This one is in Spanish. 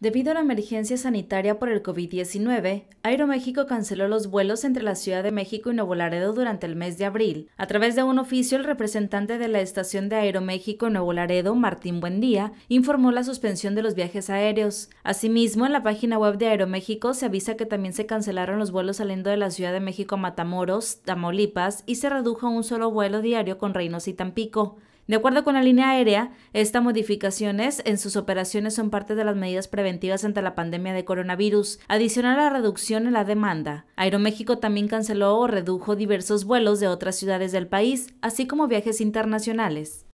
Debido a la emergencia sanitaria por el COVID-19, Aeroméxico canceló los vuelos entre la Ciudad de México y Nuevo Laredo durante el mes de abril. A través de un oficio, el representante de la estación de Aeroméxico Nuevo Laredo, Martín Buendía, informó la suspensión de los viajes aéreos. Asimismo, en la página web de Aeroméxico se avisa que también se cancelaron los vuelos saliendo de la Ciudad de México a Matamoros, Tamaulipas y se redujo a un solo vuelo diario con Reinos y Tampico. De acuerdo con la línea aérea, estas modificaciones en sus operaciones son parte de las medidas preventivas ante la pandemia de coronavirus, adicional a la reducción en la demanda. Aeroméxico también canceló o redujo diversos vuelos de otras ciudades del país, así como viajes internacionales.